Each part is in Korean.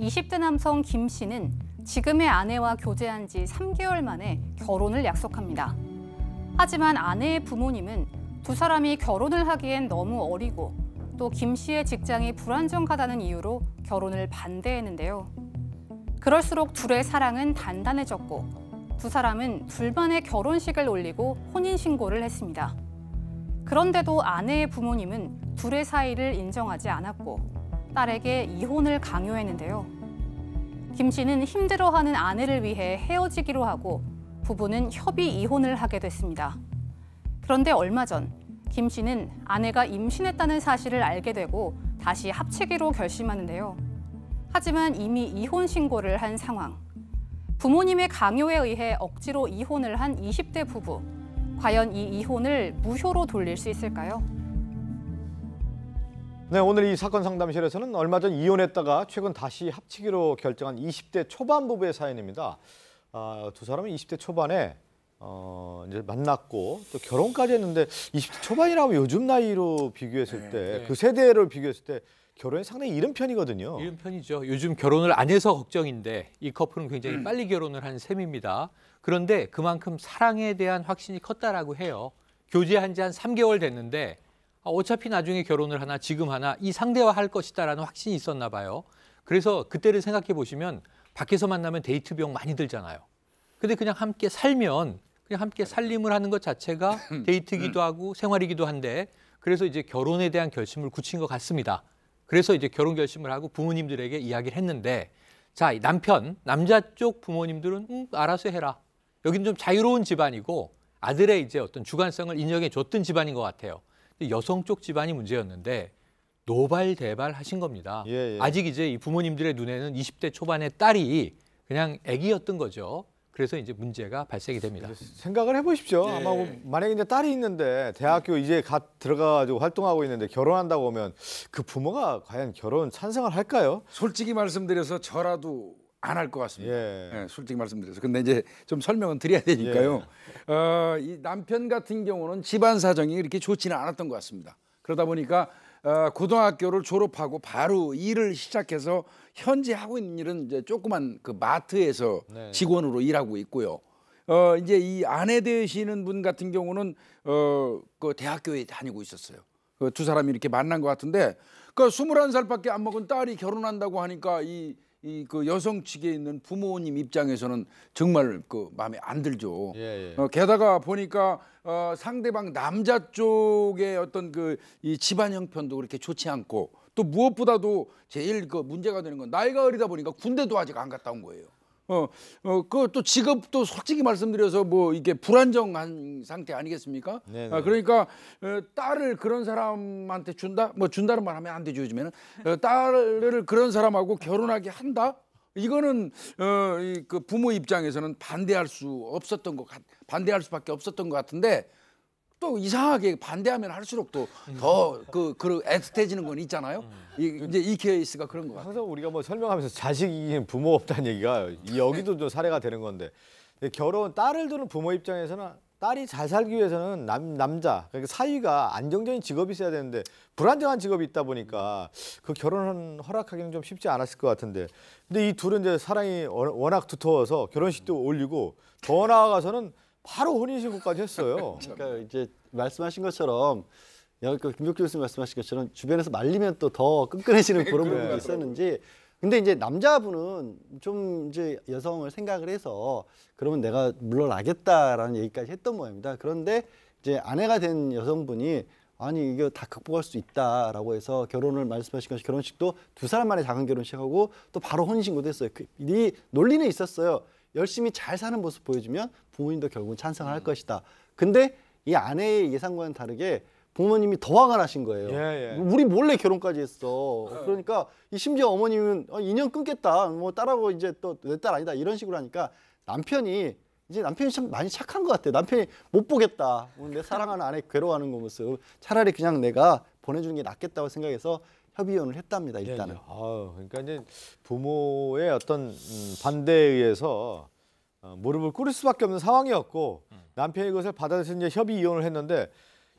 20대 남성 김 씨는 지금의 아내와 교제한 지 3개월 만에 결혼을 약속합니다. 하지만 아내의 부모님은 두 사람이 결혼을 하기엔 너무 어리고 또 김 씨의 직장이 불안정하다는 이유로 결혼을 반대했는데요. 그럴수록 둘의 사랑은 단단해졌고 두 사람은 둘만의 결혼식을 올리고 혼인신고를 했습니다. 그런데도 아내의 부모님은 둘의 사이를 인정하지 않았고 딸에게 이혼을 강요했는데요. 김 씨는 힘들어하는 아내를 위해 헤어지기로 하고 부부는 협의 이혼을 하게 됐습니다. 그런데 얼마 전, 김 씨는 아내가 임신했다는 사실을 알게 되고 다시 합치기로 결심하는데요. 하지만 이미 이혼 신고를 한 상황. 부모님의 강요에 의해 억지로 이혼을 한 20대 부부. 과연 이 이혼을 무효로 돌릴 수 있을까요? 네, 오늘 이 사건 상담실에서는 얼마 전 이혼했다가 최근 다시 합치기로 결정한 20대 초반 부부의 사연입니다. 아, 두 사람은 20대 초반에 어, 이제 만났고 또 결혼까지 했는데 20대 초반이라고 요즘 나이로 비교했을 네, 때그 네. 세대를 비교했을 때 결혼이 상당히 이른 편이거든요. 이른 편이죠. 요즘 결혼을 안 해서 걱정인데 이 커플은 굉장히 음. 빨리 결혼을 한 셈입니다. 그런데 그만큼 사랑에 대한 확신이 컸다라고 해요. 교제한 지 한 3개월 됐는데 아, 어차피 나중에 결혼을 하나 지금 하나 이 상대와 할 것이다라는 확신이 있었나 봐요. 그래서 그때를 생각해 보시면 밖에서 만나면 데이트 비용 많이 들잖아요. 근데 그냥 함께 살면 그냥 함께 그러니까. 살림을 하는 것 자체가 데이트기도 하고 생활이기도 한데 그래서 이제 결혼에 대한 결심을 굳힌 것 같습니다. 그래서 이제 결혼 결심을 하고 부모님들에게 이야기를 했는데 자 남편 남자 쪽 부모님들은 음, 알아서 해라. 여기는 좀 자유로운 집안이고 아들의 이제 어떤 주관성을 인정해 줬던 집안인 것 같아요. 여성 쪽 집안이 문제였는데 노발대발 하신 겁니다. 예, 예. 아직 이제 이 부모님들의 눈에는 20대 초반의 딸이 그냥 아기였던 거죠. 그래서 이제 문제가 발생이 됩니다. 생각을 해보십시오. 네. 아마 뭐 만약에 이제 딸이 있는데 대학교 이제 갓 들어가가지고 활동하고 있는데 결혼한다고 하면 그 부모가 과연 결혼 찬성을 할까요? 솔직히 말씀드려서 저라도 안할것 같습니다. 예. 예, 솔직히 말씀드려서. 근데 이제 좀 설명은 드려야 되니까요. 예. 어, 이 남편 같은 경우는 집안 사정이 이렇게 좋지는 않았던 것 같습니다. 그러다 보니까 어, 고등학교를 졸업하고 바로 일을 시작해서 현재 하고 있는 일은 이제 조그만 그 마트에서 네. 직원으로 일하고 있고요. 어, 이제 이 아내 되시는 분 같은 경우는 어, 그 대학교에 다니고 있었어요. 그두 사람이 이렇게 만난 것 같은데, 그그러니 21살밖에 안 먹은 딸이 결혼한다고 하니까 이 이그 여성 측에 있는 부모님 입장에서는 정말 그 마음에 안 들죠. 예, 예. 어, 게다가 보니까 어, 상대방 남자 쪽의 어떤 그 이 집안 형편도 그렇게 좋지 않고 또 무엇보다도 제일 그 문제가 되는 건 나이가 어리다 보니까 군대도 아직 안 갔다 온 거예요. 어, 어, 그또 직업도 솔직히 말씀드려서 뭐 이게 불안정한 상태 아니겠습니까? 네네. 아, 그러니까 어, 딸을 그런 사람한테 준다? 뭐 준다는 말 하면 안 되죠, 요즘에는. 어, 딸을 그런 사람하고 결혼하게 한다? 이거는 어, 이, 그 부모 입장에서는 반대할 수 없었던 것 같, 반대할 수밖에 없었던 것 같은데 또 이상하게 반대하면 할수록 또 더 그 그 애틋해지는 건 있잖아요. 이, 이제 이 케이스가 그런 거 같아요. 항상 우리가 뭐 설명하면서 자식이 부모 없다는 얘기가 여기도 좀 사례가 되는 건데 결혼 딸을 두는 부모 입장에서는 딸이 잘 살기 위해서는 남, 남자 그러니까 사위가 안정적인 직업이 있어야 되는데 불안정한 직업이 있다 보니까 그 결혼은 허락하기는 좀 쉽지 않았을 것 같은데 근데 이 둘은 이제 사랑이 워낙 두터워서 결혼식도 올리고 더 나아가서는 바로 혼인신고까지 했어요. 그러니까 이제 말씀하신 것처럼 여그김혁주 교수님 말씀하신 것처럼 주변에서 말리면 또 더 끈끈해지는 그런 부분도 있었는지 근데 이제 남자분은 좀 이제 여성을 생각을 해서 그러면 내가 물러나겠다라는 얘기까지 했던 모양입니다. 그런데 이제 아내가 된 여성분이 아니 이거 다 극복할 수 있다라고 해서 결혼을 말씀하신 것이 결혼식도 두 사람 만의 작은 결혼식하고 또 바로 혼인신고도 했어요. 그, 이 논리는 있었어요. 열심히 잘 사는 모습 보여주면 부모님도 결국은 찬성을 할 것이다. 근데 이 아내의 예상과는 다르게 부모님이 더 화가 나신 거예요. 예, 예. 우리 몰래 결혼까지 했어. 그러니까 이 심지어 어머님은 어, 인연 끊겠다. 뭐 딸하고 이제 또 내 딸 아니다 이런 식으로 하니까 남편이 이제 남편이 참 많이 착한 것같아 남편이 못 보겠다. 오늘 내 사랑하는 아내 괴로워하는 거 그 모습 차라리 그냥 내가 보내주는 게 낫겠다고 생각해서 협의원을 했답니다. 네, 일단은. 예, 예. 아 그러니까 이제 부모의 어떤 음, 반대에 의해서 어, 무릎을 꿇을 수밖에 없는 상황이었고 음. 남편이 그것을 받아들여서 이제 협의 이혼을 했는데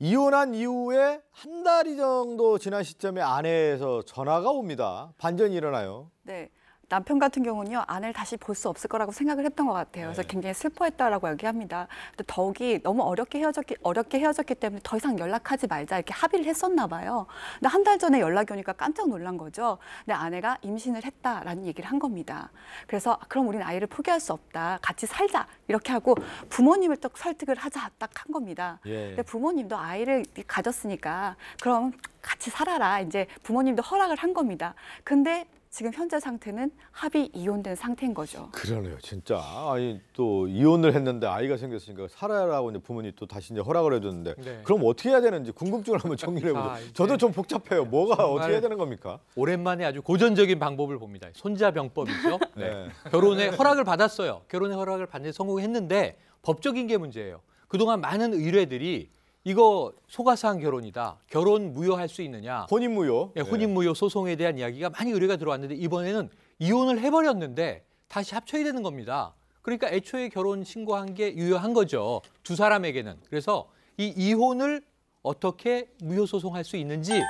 이혼한 이후에 한 달이 정도 지난 시점에 아내에서 전화가 옵니다. 반전이 일어나요. 네. 남편 같은 경우는요 아내를 다시 볼 수 없을 거라고 생각을 했던 것 같아요. 그래서 네. 굉장히 슬퍼했다라고 얘기합니다. 근데 더욱이 너무 어렵게 헤어졌기 어렵게 헤어졌기 때문에 더 이상 연락하지 말자 이렇게 합의를 했었나 봐요. 근데 한 달 전에 연락이 오니까 깜짝 놀란 거죠. 내 아내가 임신을 했다라는 얘기를 한 겁니다. 그래서 그럼 우린 아이를 포기할 수 없다. 같이 살자 이렇게 하고 부모님을 또 설득을 하자 딱 한 겁니다. 예. 근데 부모님도 아이를 가졌으니까 그럼 같이 살아라 이제 부모님도 허락을 한 겁니다. 근데 지금 현재 상태는 합의 이혼된 상태인 거죠. 그러네요, 진짜. 아니 또 이혼을 했는데 아이가 생겼으니까 살아라고 이제 부모님 또 다시 이제 허락을 해줬는데 네. 그럼 어떻게 해야 되는지 궁금증을 한번 정리해 보죠. 아, 저도 좀 복잡해요. 뭐가 어떻게 해야 되는 겁니까? 오랜만에 아주 고전적인 방법을 봅니다. 손자병법이죠. 네. 네. 결혼에 허락을 받았어요. 결혼에 허락을 받는 성공했는데 법적인 게 문제예요. 그동안 많은 의뢰들이 이거 소가상 결혼이다. 결혼 무효할 수 있느냐. 혼인 무효. 예, 네. 혼인 무효 소송에 대한 이야기가 많이 의뢰가 들어왔는데 이번에는 이혼을 해버렸는데 다시 합쳐야 되는 겁니다. 그러니까 애초에 결혼 신고한 게 유효한 거죠. 두 사람에게는. 그래서 이 이혼을 어떻게 무효 소송할 수 있는지 이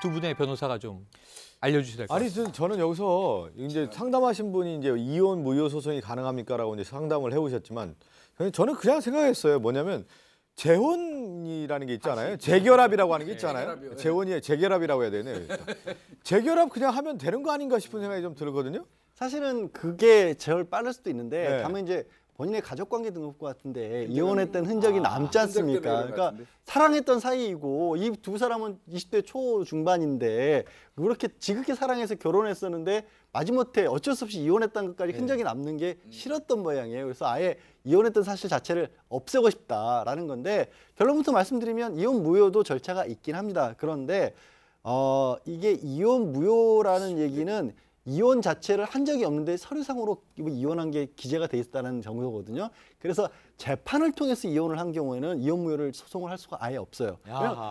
두 분의 변호사가 좀 알려주셔야 될것 같아요. 아니 저- 저는 여기서 이제 상담하신 분이 이제 이혼 무효 소송이 가능합니까라고 이제 상담을 해오셨지만 저는 그냥 생각했어요. 뭐냐면 재혼이라는 게 있잖아요. 아, 재결합이라고 하는 게 네. 있잖아요. 네. 재혼이 에 재결합이라고 해야 되네요. 재결합 그냥 하면 되는 거 아닌가 싶은 생각이 좀 들거든요. 사실은 그게 제일 빠를 수도 있는데 네. 다만 이제 본인의 가족관계 등록부 같은데 이혼했던 아, 흔적이 아, 남지 않습니까? 그러니까 사랑했던 사이이고 이 두 사람은 20대 초 중반인데 그렇게 지극히 사랑해서 결혼했었는데 마지못해 어쩔 수 없이 이혼했다는 것까지 네. 흔적이 남는 게 음. 싫었던 모양이에요. 그래서 아예 이혼했던 사실 자체를 없애고 싶다라는 건데 결론부터 말씀드리면 이혼 무효도 절차가 있긴 합니다. 그런데 어 이게 이혼 무효라는 얘기는 이혼 자체를 한 적이 없는데 서류상으로 뭐 이혼한 게 기재가 돼 있다는 정서거든요. 그래서 재판을 통해서 이혼을 한 경우에는 이혼무효를 소송을 할 수가 아예 없어요.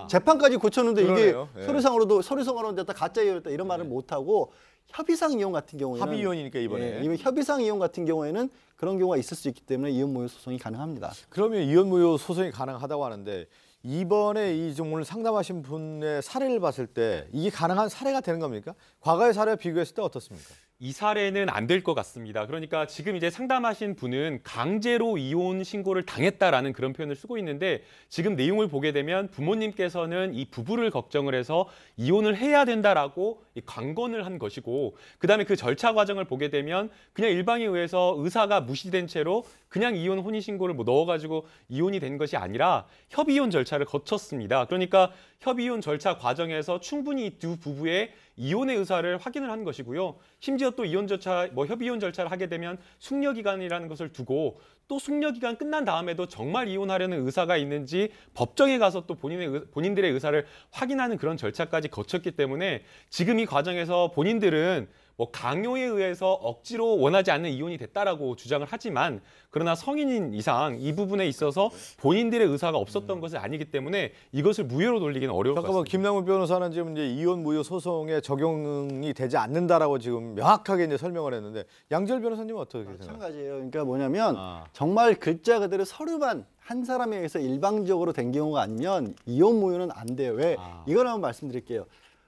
재판까지 고쳤는데 그러네요. 이게 예. 서류상으로도 서류상으로는 됐다 가짜 이혼했다 이런 말을 예. 네. 못 하고 협의상 이혼 같은 경우에는 합의 이혼이니까 이번에 예, 이번 협의상 이혼 같은 경우에는 그런 경우가 있을 수 있기 때문에 이혼무효 소송이 가능합니다. 그러면 이혼무효 소송이 가능하다고 하는데 이번에 이 오늘 상담하신 분의 사례를 봤을 때 이게 가능한 사례가 되는 겁니까? 과거의 사례와 비교했을 때 어떻습니까? 이 사례는 안 될 것 같습니다. 그러니까 지금 이제 상담하신 분은 강제로 이혼 신고를 당했다라는 그런 표현을 쓰고 있는데 지금 내용을 보게 되면 부모님께서는 이 부부를 걱정을 해서 이혼을 해야 된다라고 강건을 한 것이고 그다음에 그 절차 과정을 보게 되면 그냥 일방에 의해서 의사가 무시된 채로 그냥 이혼 혼인 신고를 뭐 넣어 가지고 이혼이 된 것이 아니라 협의혼 이 절차를 거쳤습니다. 그러니까 협의혼 이 절차 과정에서 충분히 두 부부의 이혼의 의사를 확인을 한 것이고요. 심지어 또 이혼 절차, 뭐 협의혼 이 절차를 하게 되면 숙려 기간이라는 것을 두고 또 숙려 기간 끝난 다음에도 정말 이혼하려는 의사가 있는지 법정에 가서 또 본인의 본인들의 의사를 확인하는 그런 절차까지 거쳤기 때문에 지금 이 과정에서 본인들은 뭐 강요에 의해서 억지로 원하지 않는 이혼이 됐다라고 주장을 하지만 그러나 성인인 이상 이 부분에 있어서 네. 본인들의 의사가 음. 없었던 음. 것은 아니기 때문에 이것을 무효로 돌리기는 어려울 것 같습니다. 김남훈 변호사는 지금 이제 이혼 무효 소송에 적용이 되지 않는다라고 지금 명확하게 이제 설명을 했는데 양지 변호사님은 어떻게 아, 생각하세요? 마찬가지예요. 그러니까 뭐냐면 아. 정말 글자 그대로 서류만 한 사람에 의해서 일방적으로 된 경우가 아니면 이혼 무효는 안 돼요. 왜? 아. 이걸 한번 말씀드릴게요.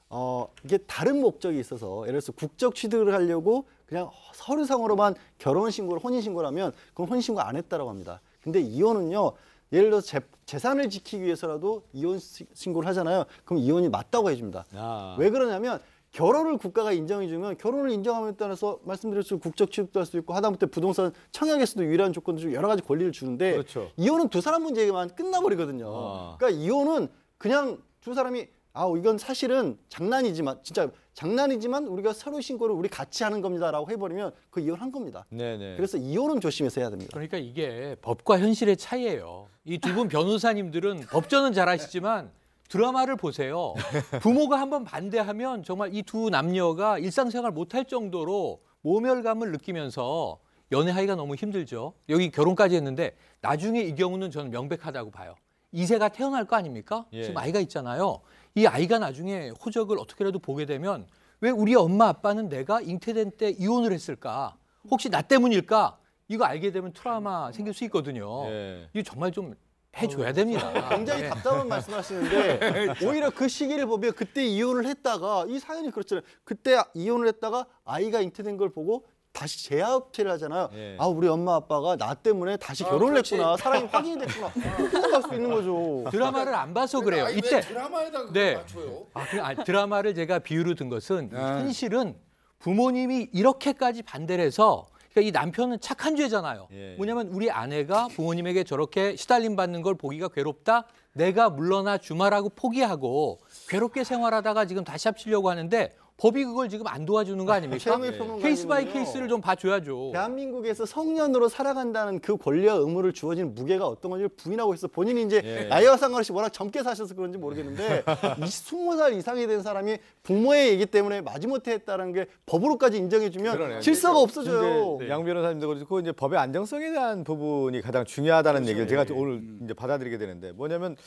어, 이게 다른 목적이 있어서 예를 들어서 국적 취득을 하려고 그냥 서류상으로만 결혼 신고를 혼인 신고를 하면 그건 혼인 신고 안 했다라고 합니다. 근데 이혼은요. 예를 들어서 재, 재산을 지키기 위해서라도 이혼 신고를 하잖아요. 그럼 이혼이 맞다고 해줍니다. 아. 왜 그러냐면 결혼을 국가가 인정해주면 결혼을 인정함에 따라서 말씀드렸죠 국적 취득도 할 수 있고 하다못해 부동산 청약에서도 유일한 조건도 여러 가지 권리를 주는데 그렇죠. 이혼은 두 사람 문제만 에 끝나버리거든요. 아. 그러니까 이혼은 그냥 두 사람이 아 이건 사실은 장난이지만 진짜 장난이지만 우리가 서류 신고를 우리 같이 하는 겁니다라고 해버리면 그 이혼한 겁니다. 네네. 그래서 이혼은 조심해서 해야 됩니다. 그러니까 이게 법과 현실의 차이예요. 이 두 분 변호사님들은 법전은 잘하시지만 드라마를 보세요. 부모가 한번 반대하면 정말 이 두 남녀가 일상생활 못할 정도로 모멸감을 느끼면서 연애하기가 너무 힘들죠. 여기 결혼까지 했는데 나중에 이 경우는 저는 명백하다고 봐요. 이세가 태어날 거 아닙니까? 예. 지금 아이가 있잖아요. 이 아이가 나중에 호적을 어떻게라도 보게 되면 왜 우리 엄마 아빠는 내가 잉태된 때 이혼을 했을까? 혹시 나 때문일까? 이거 알게 되면 트라우마 생길 수 있거든요. 예. 이거 정말 좀 해줘야 됩니다. 아, 굉장히 네. 답답한 말씀을 하시는데 오히려 그 시기를 보면 그때 이혼을 했다가 이 사연이 그렇잖아요. 그때 이혼을 했다가 아이가 잉태된 걸 보고 다시 재학업체를 하잖아요. 예. 아 우리 엄마 아빠가 나 때문에 다시 아, 결혼을 그렇지. 했구나. 사랑이 확인이 됐구나. 생각할 수 있는 거죠. 드라마를 안 봐서 그래요. 아니, 이때 드라마에다 그 네. 맞춰요. 아, 그, 아, 드라마를 제가 비유로 든 것은 네. 현실은 부모님이 이렇게까지 반대를 해서 그러니까 이 남편은 착한 죄잖아요. 예, 예. 뭐냐면 우리 아내가 부모님에게 저렇게 시달림 받는 걸 보기가 괴롭다. 내가 물러나 주마라고 포기하고 괴롭게 생활하다가 지금 다시 합치려고 하는데 법이 그걸 지금 안 도와주는 거 아닙니까? 네. 케이스 바이 케이스를 좀 봐줘야죠. 대한민국에서 성년으로 살아간다는 그 권리와 의무를 주어진 무게가 어떤 건지 부인하고 있어. 본인이 이제 예. 나이와 상관없이 워낙 젊게 사셔서 그런지 모르겠는데 이 스무 살 이상이 된 사람이 부모의 얘기 때문에 마지못해 했다는 게 법으로까지 인정해주면 그러네요. 질서가 없어져요. 네. 양 변호사님도 그렇고 이제 법의 안정성에 대한 부분이 가장 중요하다는 그렇죠. 얘기를 제가 예. 오늘 이제 받아들이게 되는데 뭐냐면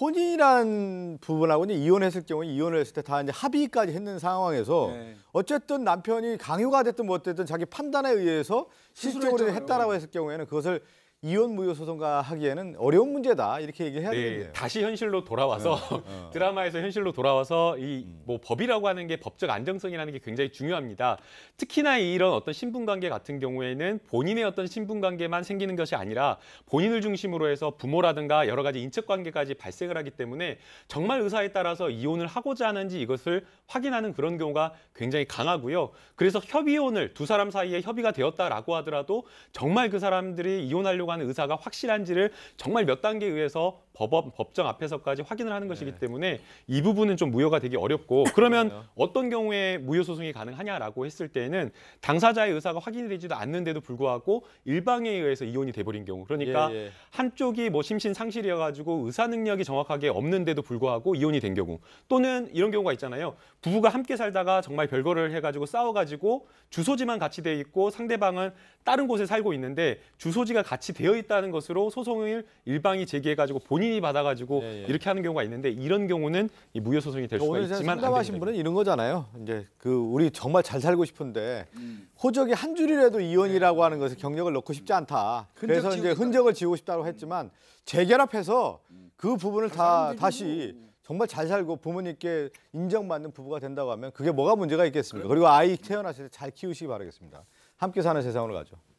혼인이란 부분하고 이제 이혼했을 경우 이혼을 했을 때 다 이제 합의까지 했는 상황에 상황에서 네. 어쨌든 남편이 강요가 됐든 뭐 됐든 자기 판단에 의해서 실적으로 했다라고 했을 경우에는 그것을 이혼 무효 소송가 하기에는 어려운 문제다 이렇게 얘기해야 네, 되겠네요. 다시 현실로 돌아와서 네, 어. 드라마에서 현실로 돌아와서 이뭐 음. 법이라고 하는 게 법적 안정성이라는 게 굉장히 중요합니다. 특히나 이런 어떤 신분관계 같은 경우에는 본인의 어떤 신분관계만 생기는 것이 아니라 본인을 중심으로 해서 부모라든가 여러 가지 인척관계까지 발생을 하기 때문에 정말 의사에 따라서 이혼을 하고자 하는지 이것을 확인하는 그런 경우가 굉장히 강하고요. 그래서 협의혼을 두 사람 사이에 협의가 되었다라고 하더라도 정말 그 사람들이 이혼하려고 가는 의사가 확실한지를 정말 몇 단계에 의해서 법원, 법정 앞에서까지 확인을 하는 것이기 네. 때문에 이 부분은 좀 무효가 되기 어렵고 그러면 어떤 경우에 무효 소송이 가능하냐라고 했을 때는 당사자의 의사가 확인이 되지도 않는데도 불구하고 일방에 의해서 이혼이 돼버린 경우 그러니까 예, 예. 한쪽이 뭐 심신 상실이어 가지고 의사 능력이 정확하게 없는데도 불구하고 이혼이 된 경우 또는 이런 경우가 있잖아요 부부가 함께 살다가 정말 별거를 해가지고 싸워가지고 주소지만 같이 돼 있고 상대방은 다른 곳에 살고 있는데 주소지가 같이 되어 있다는 것으로 소송을 일방이 제기해가지고 본인이 동의 받아가지고 예, 예. 이렇게 하는 경우가 있는데 이런 경우는 이 무효 소송이 될 그러니까 수가 있지만 상담하신 분은 이런 거잖아요. 이제 그 우리 정말 잘 살고 싶은데 음. 호적이 한 줄이라도 네. 이혼이라고 하는 것에 경력을 넣고 싶지 않다. 그래서 이제 흔적을 지우고 싶다고 했지만 재결합해서 음. 그 부분을 그 다 다시 뭐. 정말 잘 살고 부모님께 인정받는 부부가 된다고 하면 그게 뭐가 문제가 있겠습니까? 그리고 아이 태어났을 때잘 키우시기 바라겠습니다. 함께 사는 세상으로 가죠.